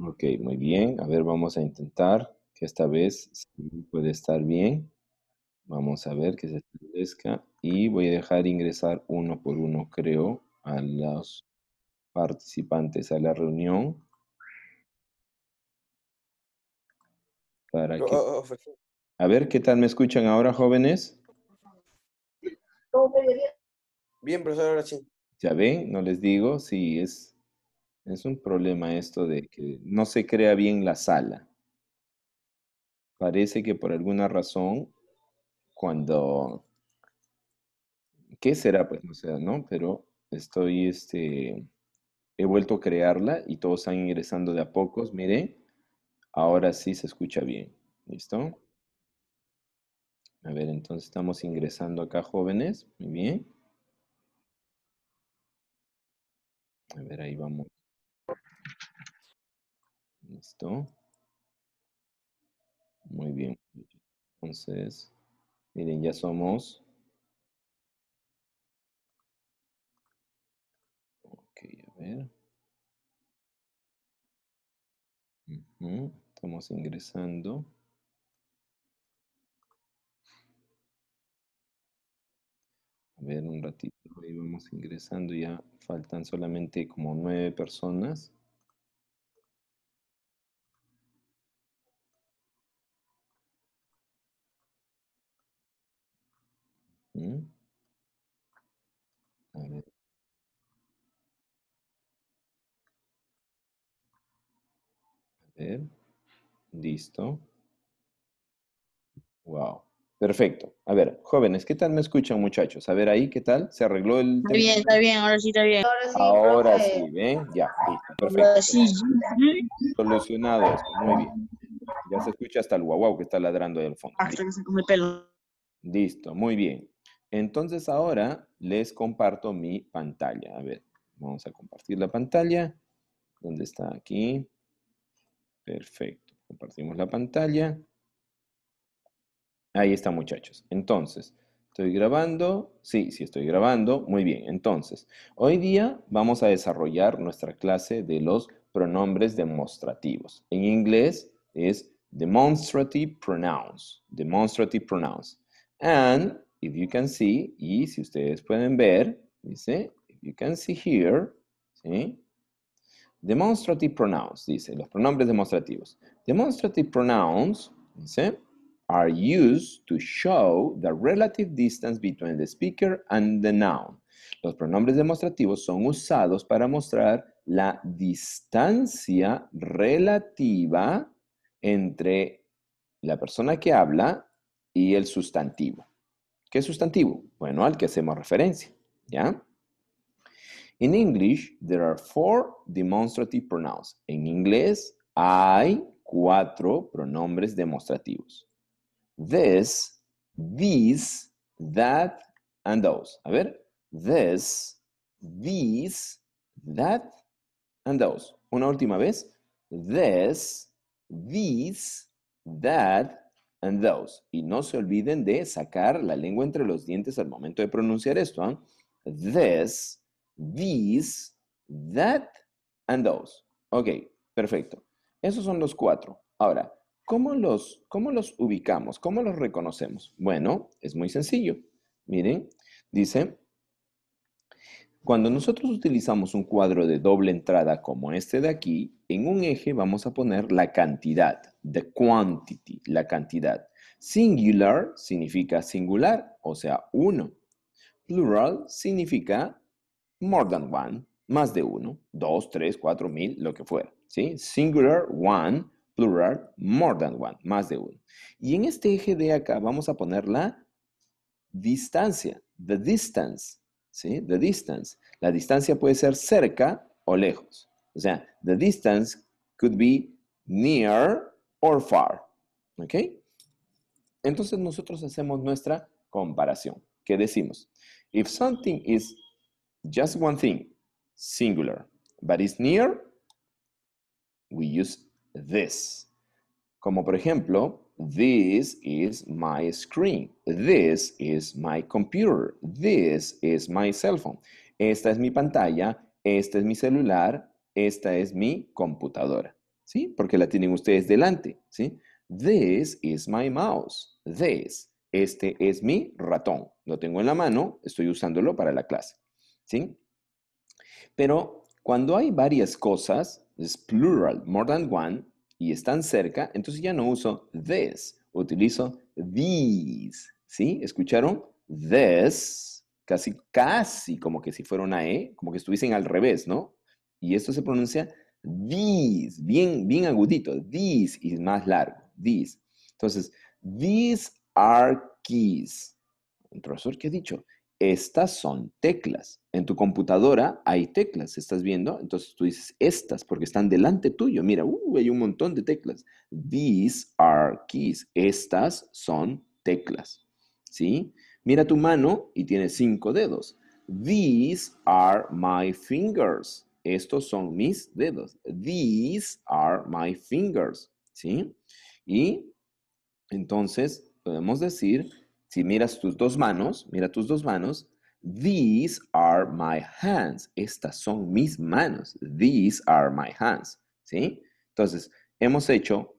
Ok, muy bien. A ver, vamos a intentar que esta vez puede estar bien. Vamos a ver que se establezca. Y voy a dejar ingresar uno por uno, creo, a los participantes a la reunión. Oh, oh, oh, a ver, ¿qué tal me escuchan ahora, jóvenes? Bien, profesor, ahora sí. Ya ven, no les digo si es es un problema esto de que no se crea bien la sala. Parece que por alguna razón, cuando... ¿Qué será? Pues no sé, ¿no? Pero estoy, este, he vuelto a crearla y todos están ingresando de a pocos. Mire, ahora sí se escucha bien. ¿Listo? A ver, entonces estamos ingresando acá jóvenes. Muy bien. A ver, ahí vamos. Listo. Muy bien. Entonces, miren, ya somos... Ok, a ver. Estamos ingresando. A ver, un ratito, ahí vamos ingresando, ya faltan solamente como nueve personas. A ver. Listo. Wow. Perfecto. A ver, jóvenes, ¿qué tal me escuchan, muchachos? A ver ahí, ¿qué tal? ¿Se arregló el Está bien, está bien, ahora sí está bien. Ahora sí, ¿ven? Ya, listo, perfecto. Solucionado esto, muy bien. Ya se escucha hasta el guau que está ladrando ahí al fondo. Hasta que se come pelo. Listo, muy bien. Entonces ahora les comparto mi pantalla. A ver, vamos a compartir la pantalla. ¿Dónde está aquí? Perfecto. Compartimos la pantalla. Ahí está, muchachos. Entonces, ¿estoy grabando? Sí, sí estoy grabando. Muy bien. Entonces, hoy día vamos a desarrollar nuestra clase de los pronombres demostrativos. En inglés es demonstrative pronouns. Demonstrative pronouns. And if you can see, y si ustedes pueden ver, dice, if you can see here, ¿sí? Demonstrative pronouns, dice, los pronombres demostrativos. Demonstrative pronouns, dice, are used to show the relative distance between the speaker and the noun. Los pronombres demostrativos son usados para mostrar la distancia relativa entre la persona que habla y el sustantivo. ¿Qué sustantivo? Bueno, al que hacemos referencia, ¿ya? In English, there are four demonstrative pronouns. En inglés, hay cuatro pronombres demostrativos. This, these, that, and those. A ver, this, these, that, and those. Una última vez. This, these, that, and those. Y no se olviden de sacar la lengua entre los dientes al momento de pronunciar esto. ¿ah? This, these, that, and those. Ok, perfecto. Esos son los cuatro. Ahora, ¿cómo los, cómo los ubicamos? ¿Cómo los reconocemos? Bueno, es muy sencillo. Miren, dice, cuando nosotros utilizamos un cuadro de doble entrada como este de aquí, en un eje vamos a poner la cantidad, the quantity, la cantidad. Singular significa singular, o sea, uno. Plural significa more than one, más de uno, dos, tres, cuatro, mil, lo que fuera. Singular, one, plural, more than one, más de uno. Y en este eje de acá vamos a poner la distancia, the distance. ¿sí? The distance. La distancia puede ser cerca o lejos. O sea, the distance could be near or far. ¿Ok? Entonces nosotros hacemos nuestra comparación. ¿Qué decimos? If something is just one thing, singular, but it's near, we use this. Como por ejemplo, This is my screen. This is my computer. This is my cell phone. Esta es mi pantalla. Este es mi celular. Esta es mi computadora. ¿Sí? Porque la tienen ustedes delante. ¿Sí? This is my mouse. This. Este es mi ratón. Lo tengo en la mano. Estoy usándolo para la clase. ¿Sí? Pero cuando hay varias cosas, es plural, more than one, y están cerca, entonces ya no uso this, utilizo these. ¿Sí? ¿Escucharon? This, casi, casi como que si fuera una E, como que estuviesen al revés, ¿no? Y esto se pronuncia these, bien, bien agudito, these y más largo, these. Entonces, these are keys. El profesor, ¿qué ha dicho? estas son teclas. En tu computadora hay teclas, ¿estás viendo? Entonces tú dices estas porque están delante tuyo. Mira, uh, hay un montón de teclas. These are keys. Estas son teclas. ¿Sí? Mira tu mano y tiene cinco dedos. These are my fingers. Estos son mis dedos. These are my fingers. ¿Sí? Y entonces podemos decir si miras tus dos manos, mira tus dos manos. These are my hands. Estas son mis manos. These are my hands. ¿Sí? Entonces, hemos hecho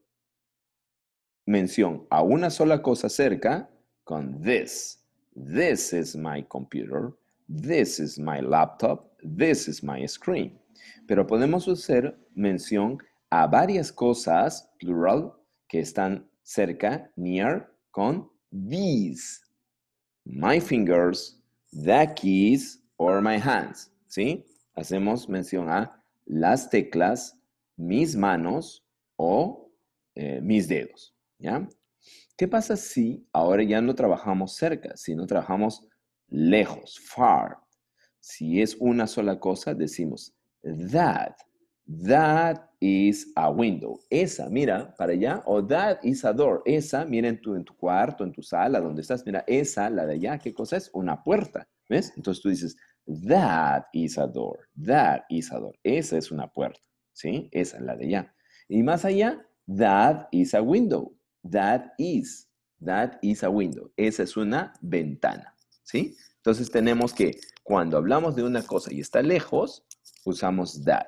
mención a una sola cosa cerca con this. This is my computer. This is my laptop. This is my screen. Pero podemos hacer mención a varias cosas, plural, que están cerca, near, con these, my fingers, the keys or my hands. ¿Sí? Hacemos mención a las teclas, mis manos o eh, mis dedos. ¿Ya? ¿Qué pasa si ahora ya no trabajamos cerca, sino trabajamos lejos, far? Si es una sola cosa, decimos that That is a window. Esa, mira, para allá. O that is a door. Esa, mira en tu, en tu cuarto, en tu sala, donde estás. Mira, esa, la de allá, ¿qué cosa es? Una puerta. ¿Ves? Entonces tú dices, that is a door. That is a door. Esa es una puerta. ¿Sí? Esa, la de allá. Y más allá, that is a window. That is. That is a window. Esa es una ventana. ¿Sí? Entonces tenemos que cuando hablamos de una cosa y está lejos, usamos that.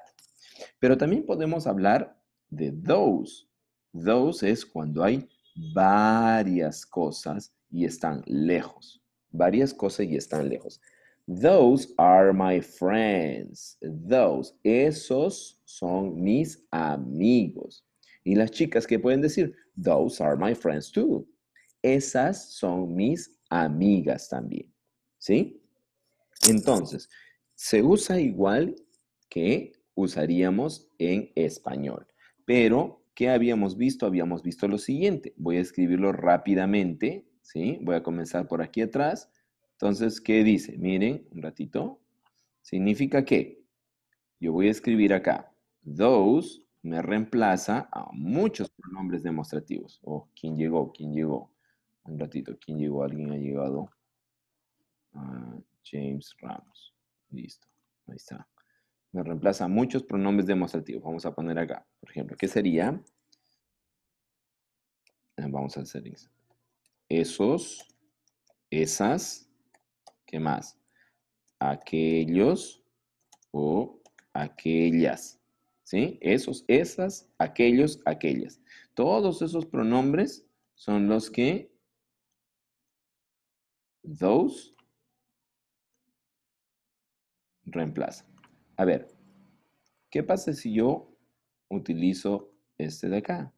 Pero también podemos hablar de those. Those es cuando hay varias cosas y están lejos. Varias cosas y están lejos. Those are my friends. Those, esos son mis amigos. Y las chicas que pueden decir, those are my friends too. Esas son mis amigas también. ¿Sí? Entonces, se usa igual que usaríamos en español. Pero, ¿qué habíamos visto? Habíamos visto lo siguiente. Voy a escribirlo rápidamente, ¿sí? Voy a comenzar por aquí atrás. Entonces, ¿qué dice? Miren, un ratito. Significa que yo voy a escribir acá, those me reemplaza a muchos pronombres demostrativos. Oh, ¿quién llegó? ¿Quién llegó? Un ratito, ¿quién llegó? ¿Alguien ha llegado? Ah, James Ramos. Listo, ahí está me reemplaza muchos pronombres demostrativos. Vamos a poner acá, por ejemplo, ¿qué sería? Ah, vamos a hacer Esos, esas, ¿qué más? Aquellos o aquellas. ¿Sí? Esos, esas, aquellos, aquellas. Todos esos pronombres son los que those reemplazan. A ver, ¿qué pasa si yo utilizo este de acá?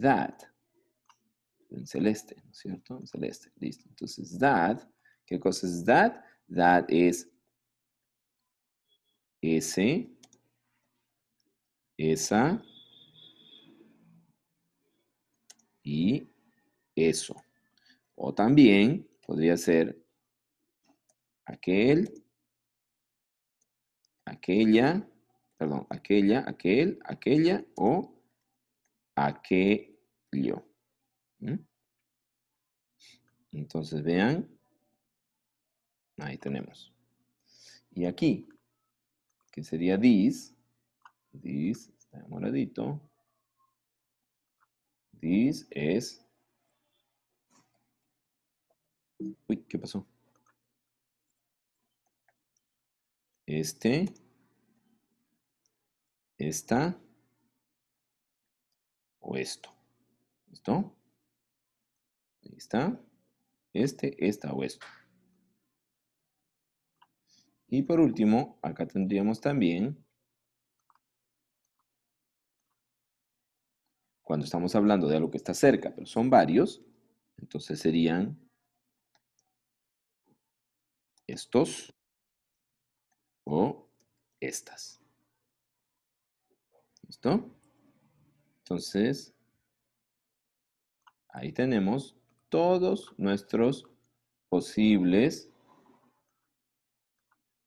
That. En celeste, ¿no es cierto? celeste, listo. Entonces, that, ¿qué cosa es that? That es ese, esa y eso. O también podría ser aquel, aquella, perdón, aquella, aquel, aquella o aquello. Entonces vean, ahí tenemos. Y aquí, que sería this, this está en moradito, this es, uy, ¿qué pasó? Este esta o esto. ¿Listo? Ahí está. Este, esta o esto. Y por último, acá tendríamos también, cuando estamos hablando de algo que está cerca, pero son varios, entonces serían estos o estas. ¿Listo? Entonces, ahí tenemos todos nuestros posibles.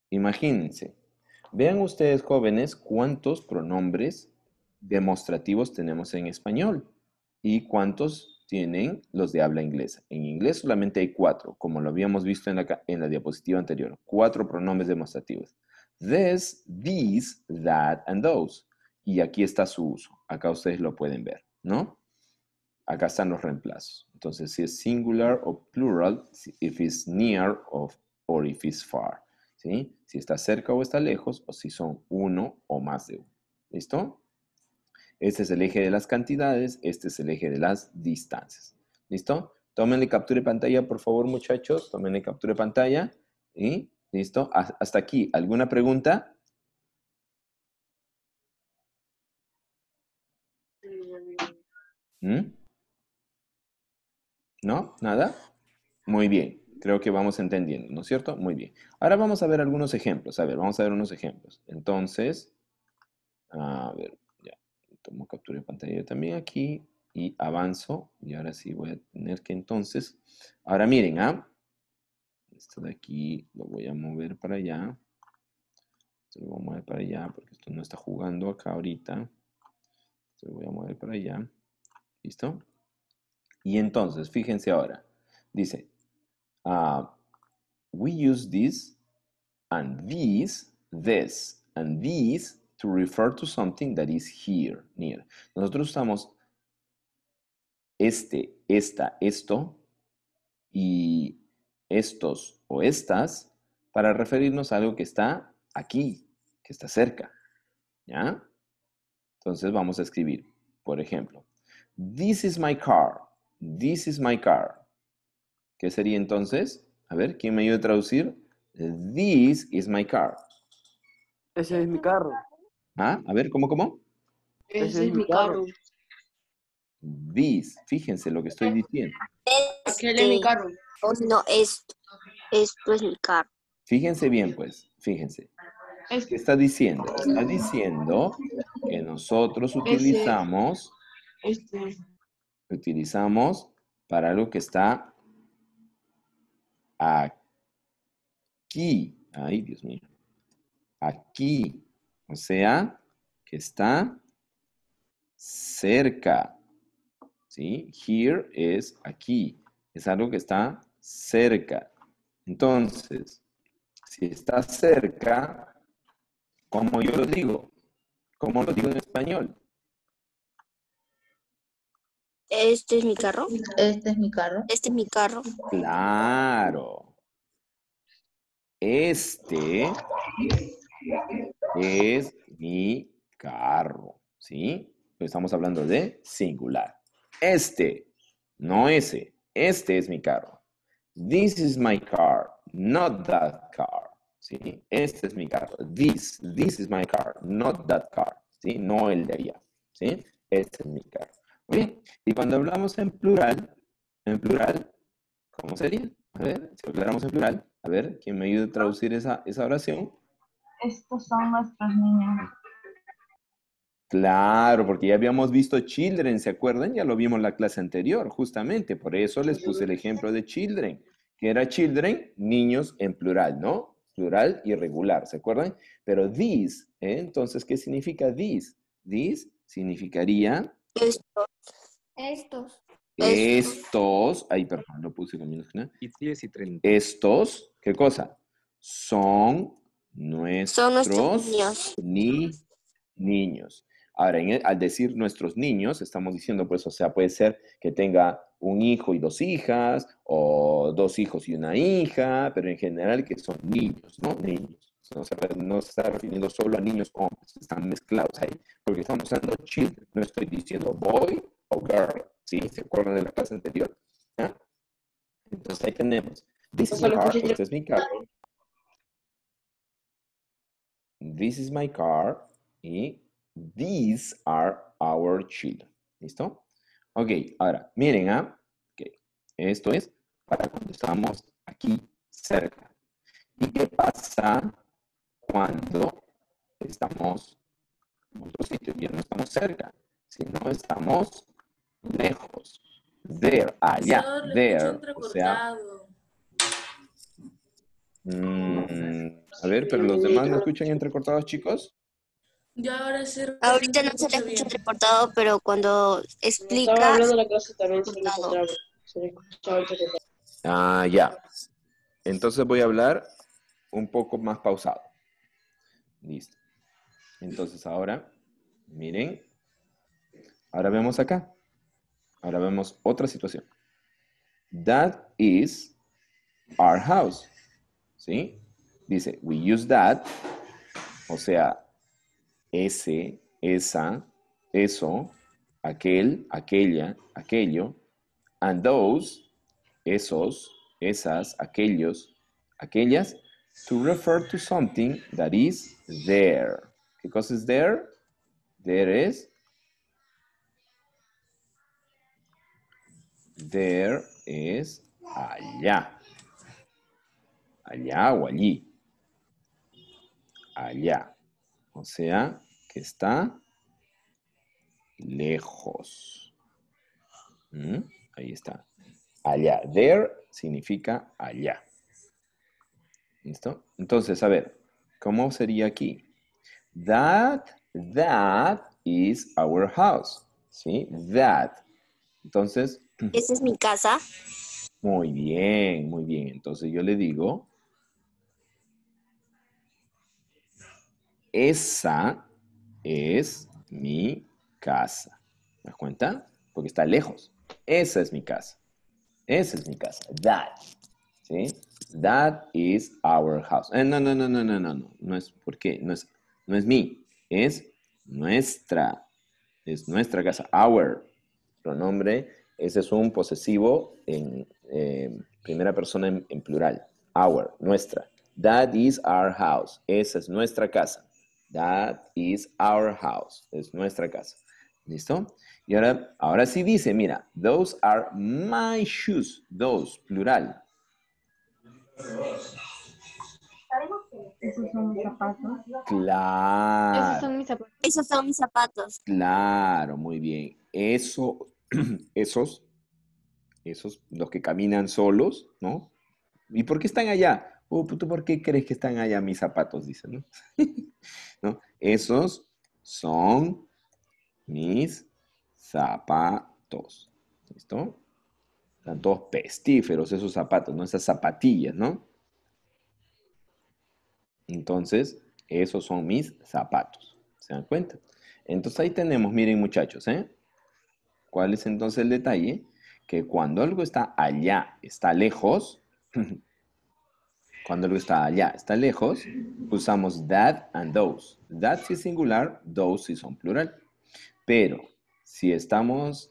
Imagínense. Vean ustedes, jóvenes, cuántos pronombres demostrativos tenemos en español y cuántos tienen los de habla inglesa. En inglés solamente hay cuatro, como lo habíamos visto en la, en la diapositiva anterior. Cuatro pronombres demostrativos. This, these, that, and those y aquí está su uso. Acá ustedes lo pueden ver, ¿no? Acá están los reemplazos. Entonces, si es singular o plural, if it's near or, if it's far, ¿sí? Si está cerca o está lejos, o si son uno o más de uno. ¿Listo? Este es el eje de las cantidades, este es el eje de las distancias. ¿Listo? Tómenle captura de pantalla, por favor, muchachos. Tómenle captura de pantalla. ¿Y? ¿Listo? Hasta aquí. ¿Alguna pregunta? ¿Mm? ¿No? ¿Nada? Muy bien. Creo que vamos entendiendo, ¿no es cierto? Muy bien. Ahora vamos a ver algunos ejemplos. A ver, vamos a ver unos ejemplos. Entonces, a ver, ya. Tomo captura de pantalla también aquí y avanzo. Y ahora sí voy a tener que entonces... Ahora miren, ¿ah? Esto de aquí lo voy a mover para allá. Esto lo voy a mover para allá porque esto no está jugando acá ahorita. Esto lo voy a mover para allá. ¿Listo? Y entonces, fíjense ahora. Dice, ah, we use this and these, this and these to refer to something that is here, near. Nosotros usamos este, esta, esto y estos o estas para referirnos a algo que está aquí, que está cerca. ¿Ya? Entonces vamos a escribir, por ejemplo, This is my car. This is my car. ¿Qué sería entonces? A ver, ¿quién me ayuda a traducir? This is my car. Ese es mi carro. Ah, a ver, ¿cómo, cómo? Ese, es, mi carro. This, fíjense lo que estoy diciendo. Este, es mi carro. Oh, no, esto, esto es mi carro. Fíjense bien, pues, fíjense. ¿Qué está diciendo? Está diciendo que nosotros utilizamos este. utilizamos para lo que está aquí. Ay, Dios mío. Aquí. O sea, que está cerca. ¿Sí? Here es aquí. Es algo que está cerca. Entonces, si está cerca, como yo lo digo, ¿Cómo lo digo en español, este es mi carro. Este es mi carro. Este es mi carro. Claro. Este es mi carro. ¿Sí? Estamos hablando de singular. Este, no ese. Este es mi carro. This is my car, not that car. ¿Sí? Este es mi carro. This, this is my car, not that car. ¿Sí? No el de allá. ¿Sí? Este es mi carro. Y cuando hablamos en plural, en plural, ¿cómo sería? A ver, si habláramos en plural, a ver, ¿quién me ayuda a traducir esa, esa oración? Estos son nuestros niños. Claro, porque ya habíamos visto children, ¿se acuerdan? Ya lo vimos en la clase anterior, justamente. Por eso les puse el ejemplo de children, que era children, niños en plural, ¿no? Plural irregular, ¿se acuerdan? Pero these, ¿eh? entonces, ¿qué significa these? These significaría... Estos. Estos, ay, perdón, lo puse con minúscula. 10 y Estos, ¿qué cosa? Son nuestros, niños. Ni, niños. Ahora, e, al decir nuestros niños, estamos diciendo, pues, o sea, puede ser que tenga un hijo y dos hijas, o dos hijos y una hija, pero en general que son niños, ¿no? Niños no se está refiriendo solo a niños hombres, están mezclados ahí, porque estamos usando children, no estoy diciendo boy o girl, ¿sí? ¿Se acuerdan de la clase anterior? Entonces ahí tenemos, this is, pues, my car, este this is my car, y these are our children, ¿listo? Ok, ahora, miren, ¿ah? Esto es para cuando estamos aquí cerca. ¿Y qué pasa cuando estamos en otro sitio, ya no estamos cerca, sino estamos lejos, there, allá, there, o sea... Mm, a ver, pero los demás no escuchan entrecortados, chicos. Ahorita no se le escucha entrecortado, pero cuando explica. Ah, ya. Entonces voy a hablar un poco más pausado. Listo. Entonces ahora, miren, ahora vemos acá. Ahora vemos otra situación. That is our house. ¿Sí? Dice, we use that, o sea, ese, esa, eso, aquel, aquella, aquello, and those, esos, esas, aquellos, aquellas, To refer to something that is there. ¿Qué cosa es there? There is. There is allá. Allá o allí. Allá. O sea, que está lejos. ¿Mm? Ahí está. Allá. There significa allá. ¿Listo? Entonces, a ver, ¿cómo sería aquí? That, that is our house. ¿Sí? That. Entonces. Esa es mi casa. Muy bien, muy bien. Entonces yo le digo. Esa es mi casa. ¿Me das cuenta? Porque está lejos. Esa es mi casa. Esa es mi casa. That. ¿Sí? That is our house. Eh, no, no, no, no, no, no, no. No es porque, no es, no es mi, es nuestra. Es nuestra casa, our. Pronombre, ese es un posesivo en eh, primera persona en, plural. Our, nuestra. That is our house. Esa es nuestra casa. That is our house. Es nuestra casa. ¿Listo? Y ahora, ahora sí dice, mira, those are my shoes. Those, plural. Esos son mis zapatos. Claro. Esos son mis zapatos. Esos son mis zapatos. Claro, muy bien. Eso, esos, esos, los que caminan solos, ¿no? ¿Y por qué están allá? Oh, pues, por qué crees que están allá mis zapatos? Dicen, ¿no? ¿no? Esos son mis zapatos. ¿Listo? Están todos pestíferos esos zapatos, ¿no? Esas zapatillas, ¿no? Entonces, esos son mis zapatos. ¿Se dan cuenta? Entonces ahí tenemos, miren muchachos, ¿eh? ¿Cuál es entonces el detalle? Que cuando algo está allá, está lejos, cuando algo está allá, está lejos, usamos that and those. That si es singular, those si son plural. Pero si estamos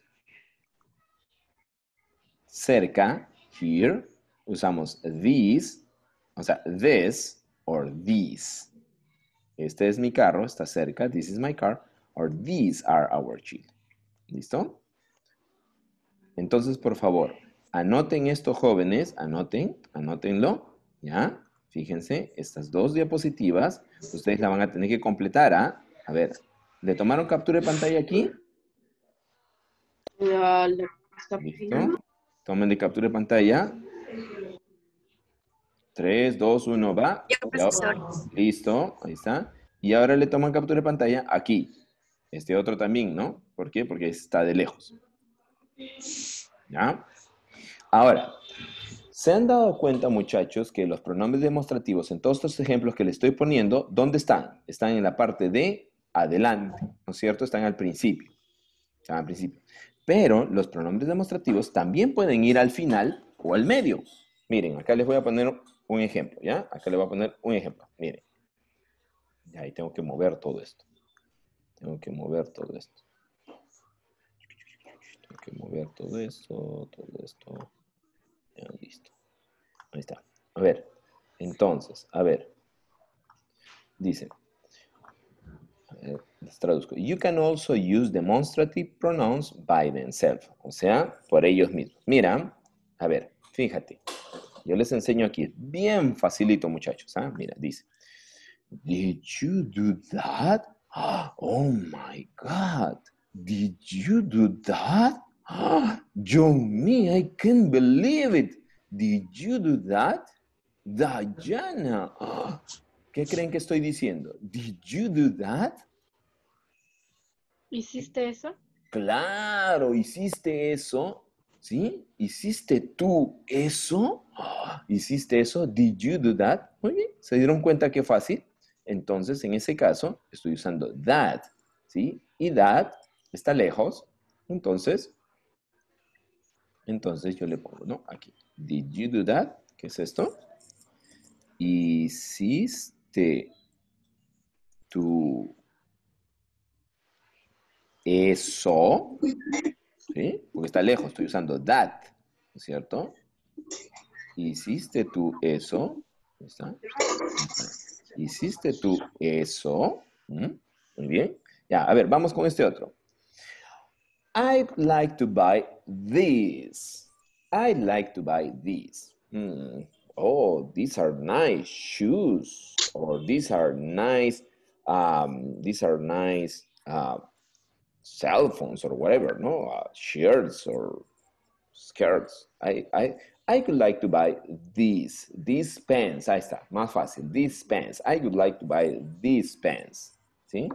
cerca, here, usamos these, o sea, this or these. Este es mi carro, está cerca, this is my car, or these are our children. ¿Listo? Entonces, por favor, anoten esto, jóvenes, anoten, anótenlo, ¿ya? Fíjense, estas dos diapositivas, ustedes la van a tener que completar, ¿ah? A ver, ¿le tomaron captura de pantalla aquí? ¿Listo? Tomen de captura de pantalla. 3, 2, 1, va. Ya, Listo, ahí está. Y ahora le toman captura de pantalla aquí. Este otro también, ¿no? ¿Por qué? Porque está de lejos. ¿Ya? Ahora, ¿se han dado cuenta, muchachos, que los pronombres demostrativos en todos estos ejemplos que le estoy poniendo, ¿dónde están? Están en la parte de adelante, ¿no es cierto? Están al principio. Están al principio. Pero los pronombres demostrativos también pueden ir al final o al medio. Miren, acá les voy a poner un ejemplo, ¿ya? Acá les voy a poner un ejemplo, miren. Y ahí tengo que mover todo esto. Tengo que mover todo esto. Tengo que mover todo esto, todo esto. Ya, listo. Ahí está. A ver, entonces, a ver. Dice. A traduzco. You can also use demonstrative pronouns by themselves. O sea, por ellos mismos. Mira, a ver, fíjate. Yo les enseño aquí. Bien facilito, muchachos. ¿ah? Mira, dice. Did you do that? Oh, my God. Did you do that? John, me, I can't believe it. Did you do that? Diana. ¿Qué creen que estoy diciendo? Did you do that? ¿Hiciste eso? Claro, hiciste eso, ¿sí? ¿Hiciste tú eso? Ah, ¿Hiciste eso? ¿Did you do that? Muy bien, ¿se dieron cuenta qué fácil? Entonces, en ese caso, estoy usando that, ¿sí? Y that está lejos, entonces, entonces yo le pongo, ¿no? Aquí, did you do that? ¿Qué es esto? Hiciste tú eso, Porque está lejos, estoy usando that, ¿cierto? Hiciste tú eso, ¿está? Hiciste tú eso, muy bien. Ya, a ver, vamos con este otro. I'd like to buy this. I'd like to buy this. Hmm. Oh, these are nice shoes. Or oh, these are nice, um, these are nice uh, cell phones or whatever, no uh, shirts or skirts. I, I, could like to buy these, these pants. Ahí está, más fácil, these pants. I would like to buy these pants. ¿Sí?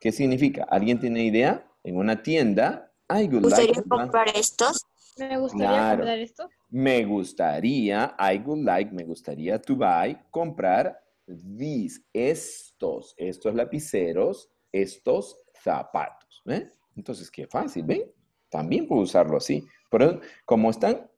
¿Qué significa? ¿Alguien tiene idea? En una tienda, I would like to comprar estos? Me gustaría comprar estos? Me gustaría, I would like, me gustaría to buy, comprar these, estos, estos lapiceros, estos zapatos. ¿ven? Entonces, qué fácil, ¿ven? También puedo usarlo así. Pero como están,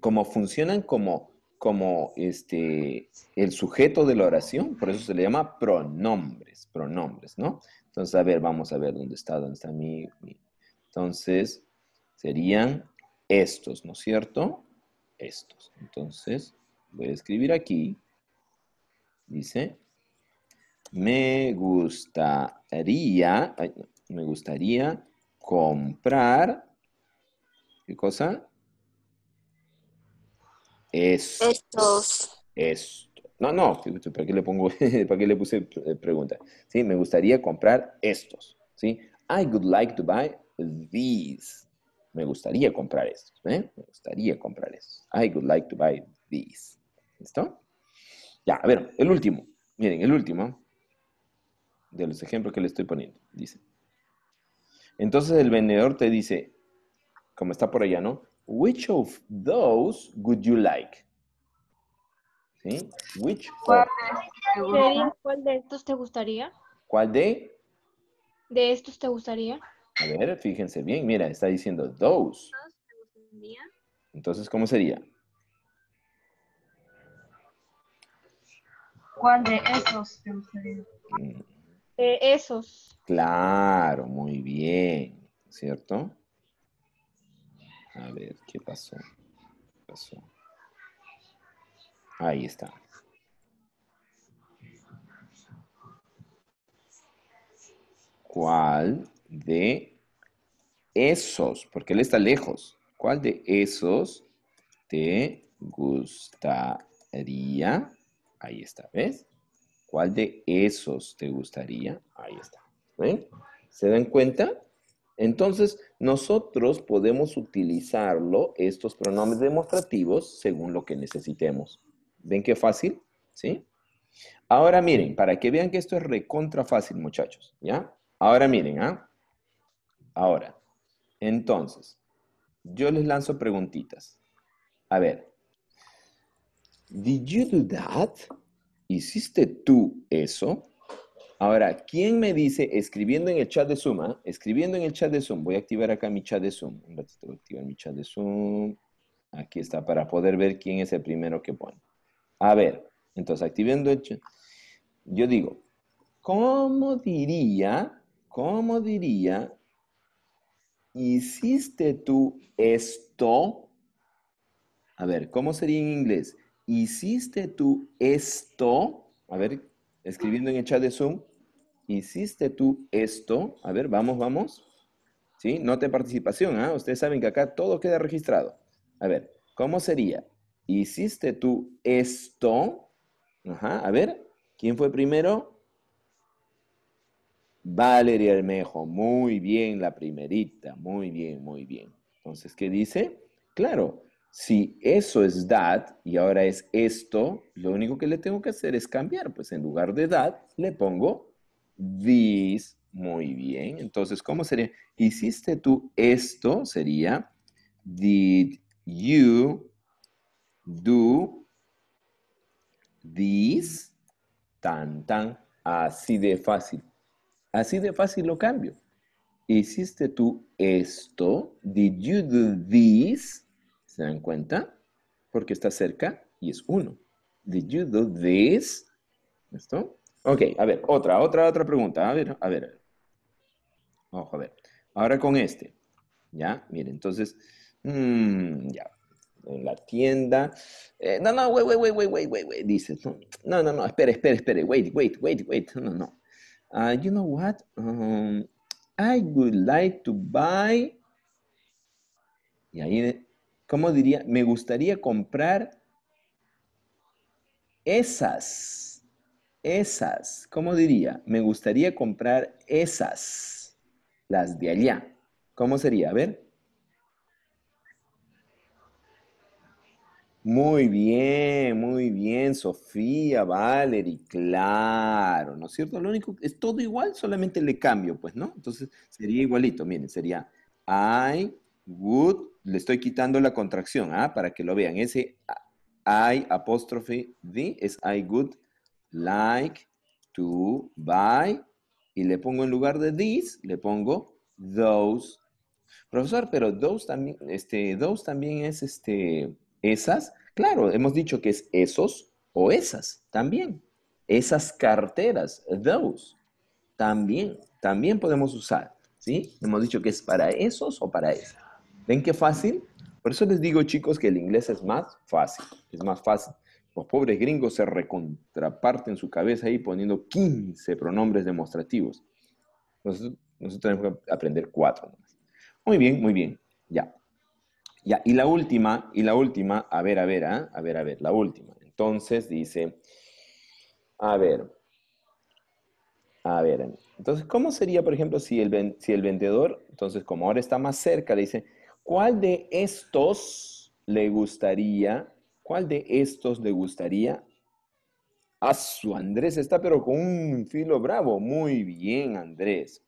como funcionan como, como este, el sujeto de la oración, por eso se le llama pronombres, pronombres, ¿no? Entonces, a ver, vamos a ver dónde está, dónde está mi. Entonces, serían estos, ¿no es cierto? Estos. Entonces, voy a escribir aquí. Dice, me gustaría, me gustaría comprar, ¿qué cosa? Estos. No, no, ¿para qué le pongo, para qué le puse eh, pregunta? Sí, me gustaría comprar estos, ¿sí? I would like to buy these. Me gustaría comprar estos, ¿eh? Me gustaría comprar estos. I would like to buy these. ¿Listo? Ya, a ver, el último. Miren, el último de los ejemplos que le estoy poniendo, dice. Entonces el vendedor te dice, como está por allá, ¿no? Which of those would you like? ¿Sí? Which ¿Cuál, de, estos te gustaría? ¿Cuál de? ¿De estos te gustaría? A ver, fíjense bien, mira, está diciendo those. Entonces, ¿cómo sería? ¿Cuál de estos te gustaría? Mm. Eh, esos. Claro, muy bien, ¿cierto? A ver, ¿qué pasó? ¿Qué pasó? Ahí está. ¿Cuál de esos? Porque él está lejos. ¿Cuál de esos te gustaría? Ahí está, ¿ves? ¿Cuál de esos te gustaría? Ahí está. ¿Ven? ¿eh? ¿Se dan cuenta? Entonces, nosotros podemos utilizarlo, estos pronombres demostrativos, según lo que necesitemos. ¿Ven qué fácil? ¿Sí? Ahora miren, para que vean que esto es recontra fácil, muchachos. ¿Ya? Ahora miren, ¿ah? Ahora. Entonces, yo les lanzo preguntitas. A ver. Did you do that? ¿hiciste tú eso? Ahora, ¿quién me dice, escribiendo en el chat de Zoom, ah, escribiendo en el chat de Zoom, voy a activar acá mi chat de Zoom, un ratito mi chat de Zoom, aquí está, para poder ver quién es el primero que pone. A ver, entonces, activando el chat, yo digo, ¿cómo diría, cómo diría, hiciste tú esto? A ver, ¿cómo sería en inglés? ¿hiciste tú esto? A ver, escribiendo en el chat de Zoom, ¿hiciste tú esto? A ver, vamos, vamos. ¿Sí? Note participación, ¿ah? Ustedes saben que acá todo queda registrado. A ver, ¿cómo sería? ¿Hiciste tú esto? Ajá, a ver, ¿quién fue primero? Valeria Hermejo, muy bien la primerita, muy bien, muy bien. Entonces, ¿qué dice? Claro, si eso es that y ahora es esto, lo único que le tengo que hacer es cambiar. Pues en lugar de that, le pongo this. Muy bien. Entonces, ¿cómo sería? ¿Hiciste tú esto? Sería, did you do this? Tan, tan. Así de fácil. Así de fácil lo cambio. ¿Hiciste tú esto? Did you do this? ¿Se dan cuenta? Porque está cerca y es uno. Did you do this? ¿Listo? Ok, a ver, otra, otra, otra pregunta. A ver, a ver. Ojo, a ver. Ahora con este. Ya, miren, entonces, mm, ya, en la tienda. Eh, no, no, wait, wait, wait, wait, wait, wait, wait, dice. No, no, no, espera, espera, espera, wait, wait, wait, wait, no, no. Uh, you know what? Um, I would like to buy. Y ahí ¿cómo diría? Me gustaría comprar esas, esas, ¿cómo diría? Me gustaría comprar esas, las de allá. ¿Cómo sería? A ver. Muy bien, muy bien, Sofía, Valerie, claro, ¿no es cierto? Lo único, es todo igual, solamente le cambio, pues, ¿no? Entonces sería igualito, miren, sería I would le estoy quitando la contracción, ¿ah? para que lo vean. Ese I apóstrofe D es I would like to buy. Y le pongo en lugar de these, le pongo those. Profesor, pero those también, este, those también es este, esas. Claro, hemos dicho que es esos o esas también. Esas carteras, those, también, también podemos usar. ¿Sí? Hemos dicho que es para esos o para esas. ¿Ven qué fácil? Por eso les digo, chicos, que el inglés es más fácil. Es más fácil. Los pobres gringos se recontraparten su cabeza ahí poniendo 15 pronombres demostrativos. Nosotros, tenemos que aprender cuatro. Muy bien, muy bien. Ya. Ya, y la última, y la última, a ver, a ver, ¿ah? a ver, a ver, la última. Entonces dice, a ver, a ver, entonces, ¿cómo sería, por ejemplo, si el, si el vendedor, entonces, como ahora está más cerca, le dice, ¿Cuál de estos le gustaría? ¿Cuál de estos le gustaría? A su Andrés está, pero con un filo bravo. Muy bien, Andrés.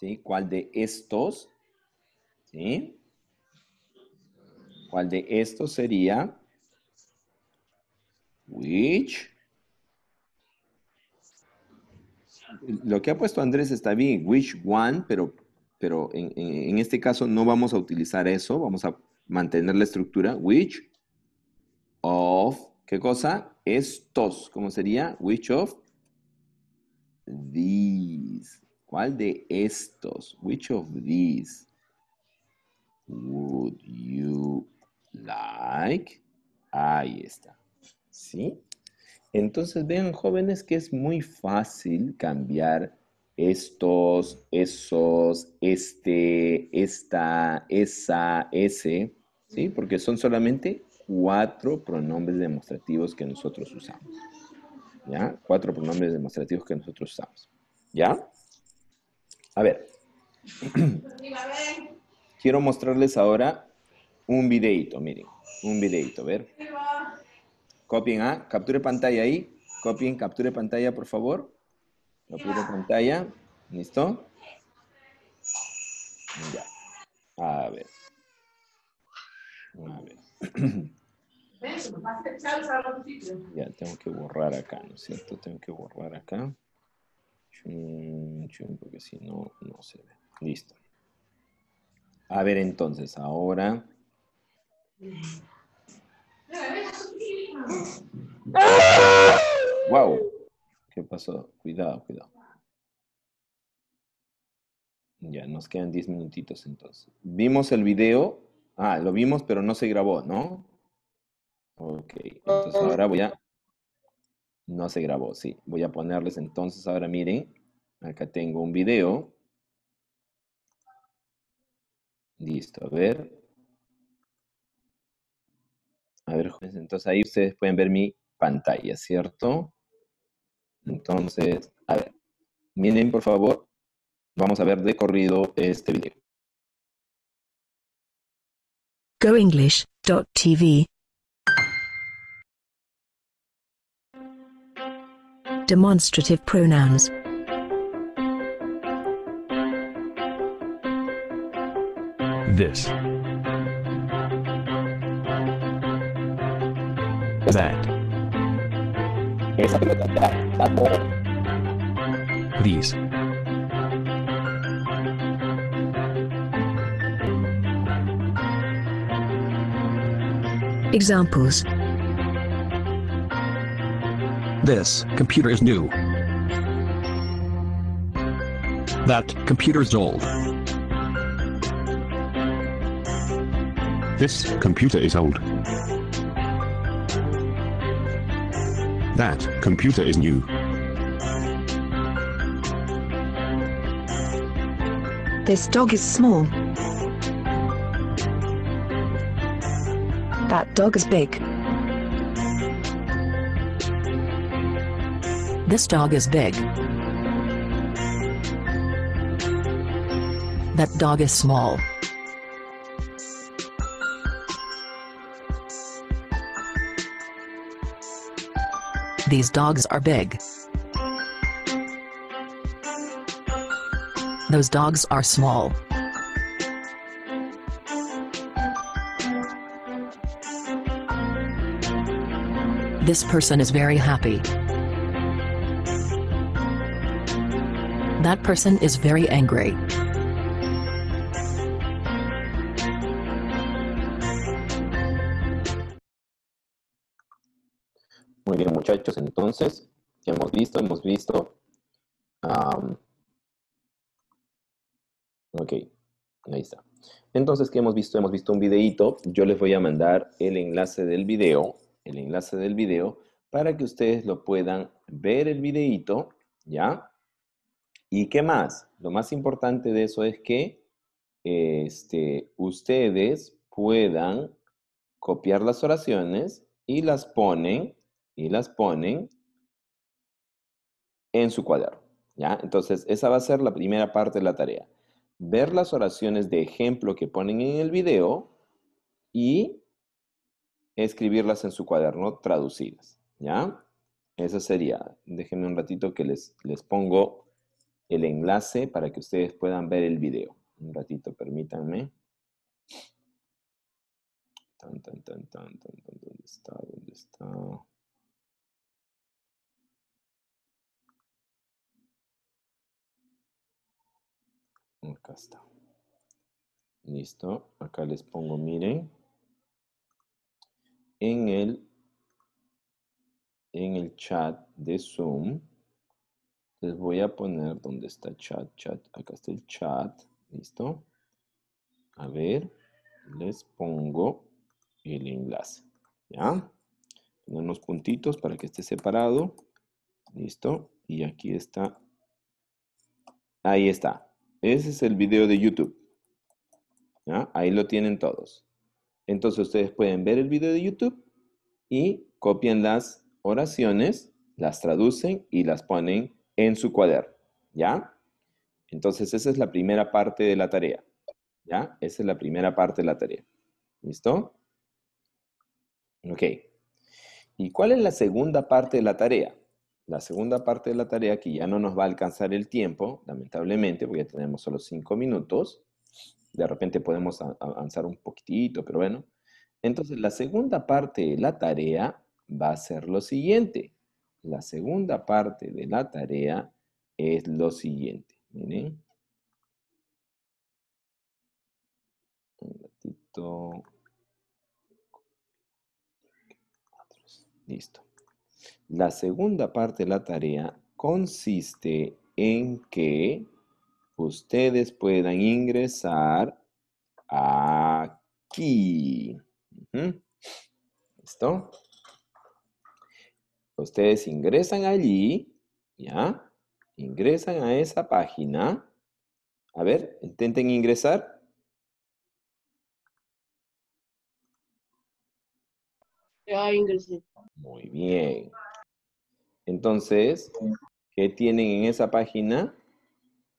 ¿Sí? ¿Cuál de estos? ¿Sí? ¿Cuál de estos sería? Which. Lo que ha puesto Andrés está bien. Which one, pero pero en, este caso no vamos a utilizar eso, vamos a mantener la estructura which of, ¿qué cosa? Estos, ¿cómo sería? Which of these. ¿Cuál de estos? Which of these would you like? Ahí está. ¿Sí? Entonces vean jóvenes que es muy fácil cambiar estos, esos, este, esta, esa, ese, ¿sí? Porque son solamente cuatro pronombres demostrativos que nosotros usamos. ¿Ya? Cuatro pronombres demostrativos que nosotros usamos. ¿Ya? A ver. Quiero mostrarles ahora un videito, miren. Un videito, a ver. Copien, ¿ah? Capture pantalla ahí. Copien, capture pantalla, por favor. Lo pido pantalla. ¿Listo? Ya. A ver. A ver. Ya tengo que borrar acá, ¿no es cierto? Tengo que borrar acá. porque si no, no se ve. Listo. A ver, entonces, ahora. ¡Wow! ¿Qué pasó? Cuidado, cuidado. Ya, nos quedan 10 minutitos entonces. Vimos el video. Ah, lo vimos, pero no se grabó, ¿no? Ok, entonces ahora voy a... No se grabó, sí. Voy a ponerles entonces, ahora miren, acá tengo un video. Listo, a ver. A ver, entonces ahí ustedes pueden ver mi pantalla, ¿cierto? Entonces, a ver, miren por favor, vamos a ver de corrido este video. GoEnglish.tv Demonstrative pronouns This That Here's something that, that, Examples This computer is new. That computer's old. This computer is old. That computer is new. This dog is small. That dog is big. This dog is big. That dog is small. These dogs are big. Those dogs are small. This person is very happy. That person is very angry. muchachos entonces que hemos visto? Hemos visto... ok, ahí está. Entonces, ¿qué hemos visto? Hemos visto un videíto. Yo les voy a mandar el enlace del video, el enlace del video, para que ustedes lo puedan ver el videíto, ¿ya? ¿Y qué más? Lo más importante de eso es que este, ustedes puedan copiar las oraciones y las ponen y las ponen en su cuaderno. ¿ya? Entonces, esa va a ser la primera parte de la tarea. Ver las oraciones de ejemplo que ponen en el video y escribirlas en su cuaderno traducidas. ¿Ya? Esa sería. Déjenme un ratito que les, les pongo el enlace para que ustedes puedan ver el video. Un ratito, permítanme. tan, ¿dónde está? ¿Dónde está? Acá está. Listo. Acá les pongo, miren. En el, en el chat de Zoom, les voy a poner donde está chat, chat. Acá está el chat. Listo. A ver, les pongo el enlace. ¿Ya? unos puntitos para que esté separado. Listo. Y aquí está. Ahí está. Ese es el video de YouTube. Ahí lo tienen todos. Entonces ustedes pueden ver el video de YouTube y copian las oraciones, las traducen y las ponen en su cuaderno. ¿Ya? Entonces esa es la primera parte de la tarea. ¿Ya? Esa es la primera parte de la tarea. ¿Listo? Ok. ¿Y cuál es la segunda parte de la tarea? la segunda parte de la tarea, que ya no nos va a alcanzar el tiempo, lamentablemente, porque ya tenemos solo cinco minutos. De repente podemos avanzar un poquitito, pero bueno. Entonces, la segunda parte de la tarea va a ser lo siguiente. La segunda parte de la tarea es lo siguiente. Miren. Un ratito. Listo. La segunda parte de la tarea consiste en que ustedes puedan ingresar aquí. ¿Listo? Ustedes ingresan allí, ¿ya? Ingresan a esa página. A ver, intenten ingresar. Ya ingresé. Muy bien. Entonces, ¿qué tienen en esa página?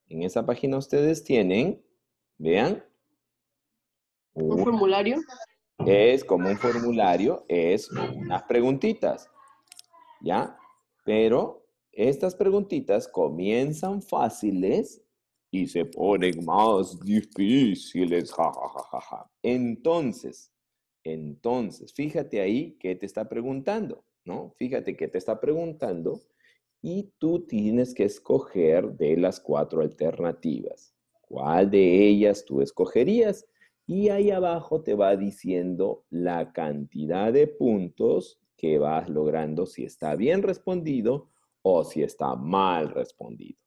En esa página ustedes tienen, vean. Un, formulario. Es como un formulario, es unas preguntitas. ¿Ya? Pero estas preguntitas comienzan fáciles y se ponen más difíciles. entonces, entonces, fíjate ahí qué te está preguntando. ¿no? Fíjate que te está preguntando y tú tienes que escoger de las cuatro alternativas. ¿Cuál de ellas tú escogerías? Y ahí abajo te va diciendo la cantidad de puntos que vas logrando si está bien respondido o si está mal respondido.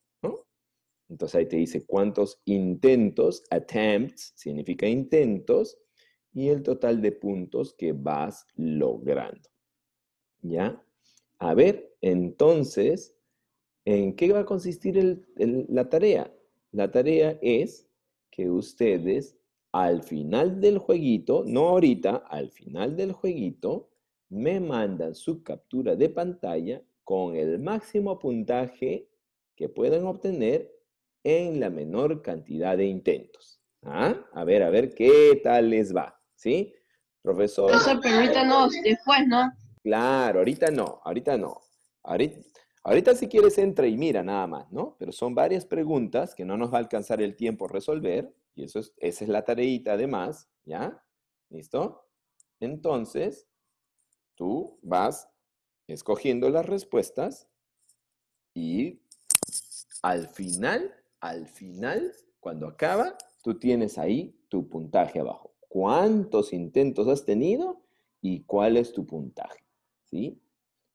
Entonces ahí te dice cuántos intentos, attempts significa intentos, y el total de puntos que vas logrando. ¿Ya? A ver, entonces, ¿en qué va a consistir la tarea? La tarea es que ustedes al final del jueguito, no ahorita, al final del jueguito, me mandan su captura de pantalla con el máximo puntaje que puedan obtener en la menor cantidad de intentos. ¿Ah? A ver, a ver qué tal les va, ¿sí? Profesor. Profesor, permítanos después, ¿no? Claro, ahorita no, ahorita no. Ahorita, si quieres entra y mira nada más, ¿no? Pero son varias preguntas que no nos va a alcanzar el tiempo resolver, y eso es, esa es la tareita además, ¿ya? ¿Listo? Entonces, tú vas escogiendo las respuestas y al final, al final, cuando acaba, tú tienes ahí tu puntaje abajo. ¿Cuántos intentos has tenido y cuál es tu puntaje? ¿sí?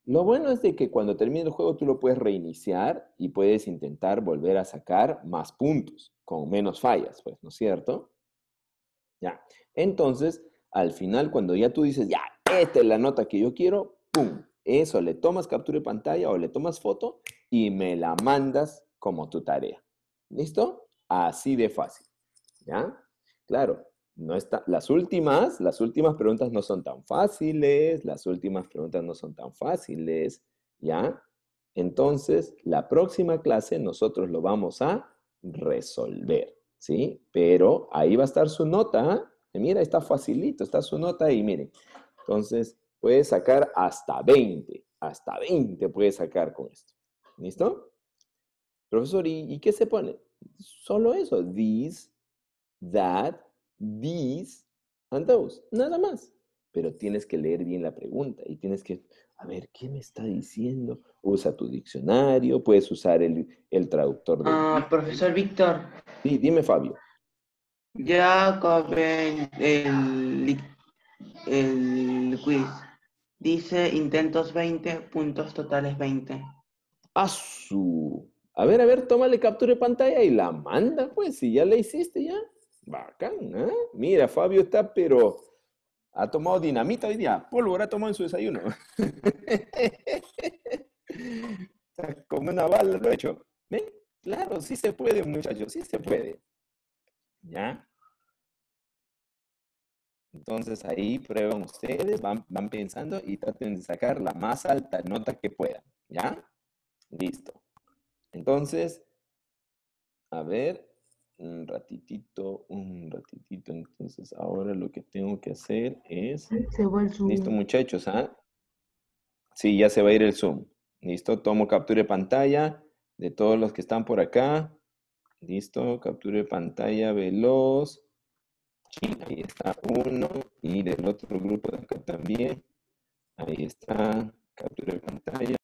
Lo bueno es de que cuando termine el juego tú lo puedes reiniciar y puedes intentar volver a sacar más puntos, con menos fallas, pues, ¿no es cierto? Ya. Entonces, al final, cuando ya tú dices, ya, esta es la nota que yo quiero, ¡pum! Eso, le tomas captura de pantalla o le tomas foto y me la mandas como tu tarea. ¿Listo? Así de fácil. ¿Ya? Claro, no está, las últimas, las últimas preguntas no son tan fáciles, las últimas preguntas no son tan fáciles, ¿ya? Entonces, la próxima clase nosotros lo vamos a resolver, ¿sí? Pero ahí va a estar su nota, mira, está facilito, está su nota ahí, miren. Entonces, puede sacar hasta 20, hasta 20 puede sacar con esto, ¿listo? Profesor, ¿y, qué se pone? Solo eso, this that, these and those, nada más. Pero tienes que leer bien la pregunta y tienes que, a ver, ¿qué me está diciendo? Usa tu diccionario, puedes usar el, el traductor. Ah, profesor Víctor. Sí, dime, Fabio. Ya acabé el, el quiz. Dice intentos 20, puntos totales 20. A ah, su. A ver, a ver, tómale captura de pantalla y la manda, pues, si ya la hiciste, ya. Bacán, ¿eh? Mira, Fabio está, pero ha tomado dinamita hoy día. Pólvora ha tomado en su desayuno. como una bala, lo ha hecho. ¿Ven? Claro, sí se puede, muchachos, sí se puede. ¿Ya? Entonces ahí prueban ustedes, van, van pensando y traten de sacar la más alta nota que puedan. ¿Ya? Listo. Entonces, a ver, un ratitito, un ratitito. Entonces ahora lo que tengo que hacer es... Listo muchachos, ¿ah? Sí, ya se va a ir el Zoom. Listo, tomo captura de pantalla de todos los que están por acá. Listo, captura de pantalla veloz. Ahí está uno y del otro grupo de acá también. Ahí está, captura de pantalla.